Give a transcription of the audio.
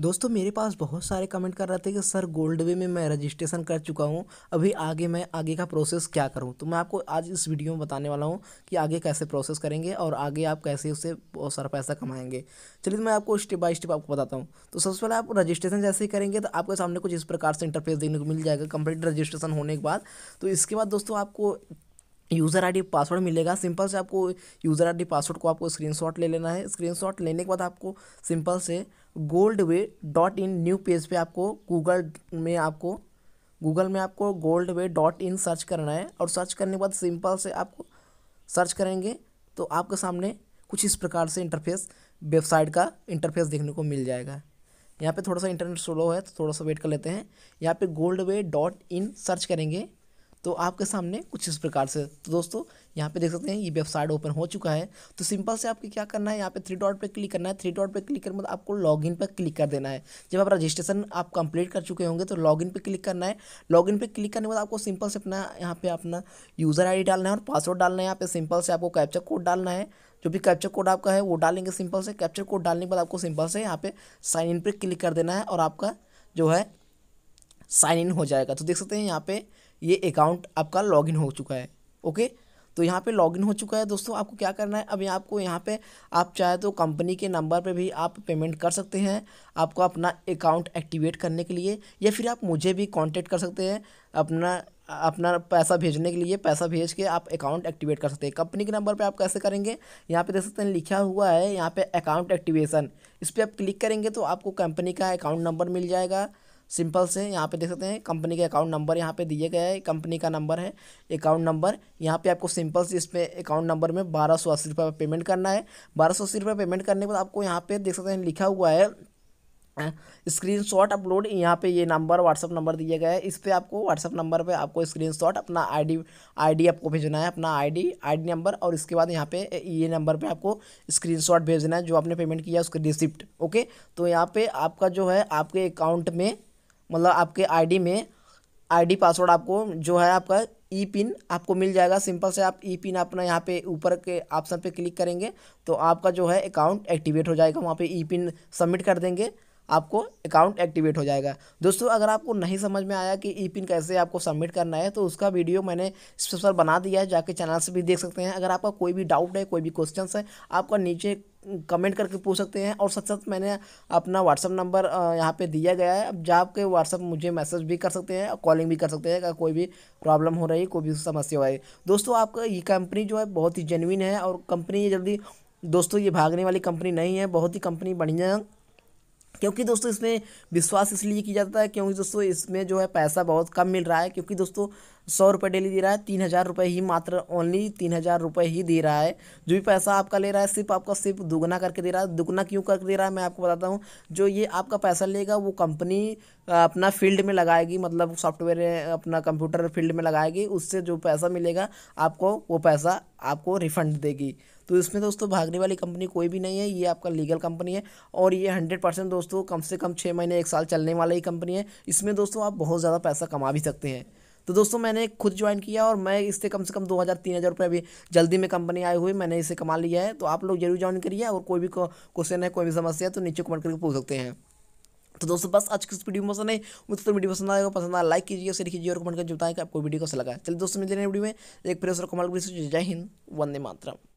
दोस्तों मेरे पास बहुत सारे कमेंट कर रहे थे कि सर गोल्ड वे में मैं रजिस्ट्रेशन कर चुका हूँ अभी आगे मैं आगे का प्रोसेस क्या करूँ तो मैं आपको आज इस वीडियो में बताने वाला हूँ कि आगे कैसे प्रोसेस करेंगे और आगे आप कैसे उससे बहुत सारा पैसा कमाएंगे चलिए तो मैं आपको स्टेप बाय स्टेप आपको बताता हूँ तो सबसे पहले आप रजिस्ट्रेशन जैसे ही करेंगे तो आपके सामने कुछ इस प्रकार से इंटरफेस देखने को मिल जाएगा कंप्लीट रजिस्ट्रेशन होने के बाद तो इसके बाद दोस्तों आपको यूज़र आईडी पासवर्ड मिलेगा सिंपल से आपको यूज़र आईडी पासवर्ड को आपको स्क्रीनशॉट ले लेना है स्क्रीनशॉट लेने के बाद आपको सिंपल से gold way dot in new page पे आपको गूगल में आपको गूगल में आपको gold way dot in search करना है और सर्च करने के बाद सिंपल से आपको सर्च करेंगे तो आपके सामने कुछ इस प्रकार से इंटरफेस वेबसाइट का इंटरफेस देखने को मिल जाएगा यहाँ पे थोड़ा सा इंटरनेट स्लो है तो थोड़ा सा वेट कर लेते हैं यहाँ पे gold way dot in search करेंगे तो आपके सामने कुछ इस प्रकार से तो दोस्तों यहाँ पे देख सकते हैं ये वेबसाइट ओपन हो चुका है तो सिंपल से आपको क्या करना है यहाँ पे थ्री डॉट पे क्लिक करना है थ्री डॉट पे क्लिक करने मतलब आपको लॉगिन पे क्लिक कर देना है जब आप रजिस्ट्रेशन आप कंप्लीट कर चुके होंगे तो लॉगिन पे क्लिक करना है लॉगिन पे क्लिक करने के बाद आपको सिंपल से अपना यहाँ पे अपना यूज़र आई डालना है और पासवर्ड डालना है यहाँ पे सिंपल से आपको कैप्चर कोड डालना है जो भी कैप्चर कोड आपका है वो डालेंगे सिंपल से कैप्चर कोड डालने के बाद आपको सिंपल से यहाँ पे साइन इन पर क्लिक कर देना है और आपका जो है साइन इन हो जाएगा तो देख सकते हैं यहाँ पे ये अकाउंट आपका लॉगिन हो चुका है ओके तो यहाँ पे लॉगिन हो चुका है दोस्तों आपको क्या करना है अब यहाँ आपको यहाँ पे आप चाहे तो कंपनी के नंबर पे भी आप पेमेंट कर सकते हैं आपको अपना अकाउंट एक्टिवेट करने के लिए या फिर आप मुझे भी कांटेक्ट कर सकते हैं अपना अपना पैसा भेजने के लिए पैसा भेज के आप अकाउंट एक्टिवेट कर सकते हैं कंपनी के नंबर पर आप कैसे करेंगे यहाँ पर देख सकते हैं लिखा हुआ है यहाँ पे अकाउंट एक्टिवेशन इस पर आप क्लिक करेंगे तो आपको कंपनी का अकाउंट नंबर मिल जाएगा सिंपल से यहाँ पे देख सकते हैं कंपनी के अकाउंट नंबर यहाँ पे दिए गया है कंपनी का नंबर है अकाउंट नंबर यहाँ पे आपको सिंपल से इसमें अकाउंट नंबर में बारह सौ अस्सी रुपये पेमेंट करना है बारह सौ अस्सी रुपये पेमेंट करने के बाद आपको यहाँ पे देख सकते हैं लिखा हुआ है स्क्रीन शॉट अपलोड यहाँ पे ये नंबर व्हाट्सअप नंबर दिया गया है इस पर आपको व्हाट्सअप नंबर पे आपको स्क्रीन शॉट अपना आई डी आपको भेजना है अपना आई डी नंबर और इसके बाद यहाँ पे ये नंबर पे आपको स्क्रीन शॉट भेजना है जो आपने पेमेंट किया उसका रिसिप्ट ओके तो यहाँ पे आपका जो है आपके अकाउंट में मतलब आपके आईडी में आईडी पासवर्ड आपको जो है आपका ई पिन आपको मिल जाएगा सिंपल से आप ई पिन अपना यहाँ पे ऊपर के ऑप्शन पे क्लिक करेंगे तो आपका जो है अकाउंट एक्टिवेट हो जाएगा वहाँ पे ई पिन सबमिट कर देंगे आपको अकाउंट एक्टिवेट हो जाएगा दोस्तों अगर आपको नहीं समझ में आया कि ई पिन कैसे आपको सबमिट करना है तो उसका वीडियो मैंने स्पेशल बना दिया है जाके चैनल से भी देख सकते हैं अगर आपका कोई भी डाउट है कोई भी क्वेश्चन है आपका नीचे कमेंट करके पूछ सकते हैं और साथ साथ मैंने अपना व्हाट्सअप नंबर यहाँ पे दिया गया है अब जहाँ के व्हाट्सअप मुझे मैसेज भी कर सकते हैं और कॉलिंग भी कर सकते हैं अगर कोई भी प्रॉब्लम हो रही कोई भी समस्या हो रही दोस्तों आपका ये कंपनी जो है बहुत ही जेनविन है और कंपनी ये जल्दी दोस्तों ये भागने वाली कंपनी नहीं है बहुत ही कंपनी बढ़िया क्योंकि दोस्तों इसमें विश्वास इसलिए किया जाता है क्योंकि दोस्तों इसमें जो है पैसा बहुत कम मिल रहा है क्योंकि दोस्तों सौ रुपये डेली दे रहा है तीन हज़ार रुपये ही मात्र ओनली तीन हज़ार रुपये ही दे रहा है जो भी पैसा आपका ले रहा है सिर्फ आपका सिर्फ दुगना करके दे रहा है दुगना क्यों करके दे रहा है मैं आपको बताता हूँ जो ये आपका पैसा लेगा वो कंपनी अपना फील्ड में लगाएगी मतलब सॉफ्टवेयर अपना कंप्यूटर फील्ड में लगाएगी उससे जो पैसा मिलेगा आपको वो पैसा आपको रिफंड देगी तो इसमें दोस्तों भागने वाली कंपनी कोई भी नहीं है ये आपका लीगल कंपनी है और ये हंड्रेड परसेंट दोस्तों कम से कम छः महीने एक साल चलने वाला ही कंपनी है इसमें दोस्तों आप बहुत ज़्यादा पैसा कमा भी सकते हैं तो दोस्तों मैंने खुद ज्वाइन किया और मैं इससे कम से कम दो हज़ार तीन हज़ार रुपये अभी जल्दी में कंपनी आई हुई मैंने इसे कमा लिया है तो आप लोग जरूर ज्वाइन करिए और कोई भी क्वेश्चन है कोई भी समस्या है तो नीचे कमेंट करके पूछ सकते हैं तो दोस्तों बस आज की इस वीडियो में पसंद है मुझे तो वीडियो पसंद आएगा पसंद आया लाइक कीजिए शेयर कीजिए और कमेंट करके बताएं कि आपको वीडियो कैसा लगा चलिए दोस्तों मिलते हैं वीडियो में एक फिर कमल जय हिंद वंदे मातरम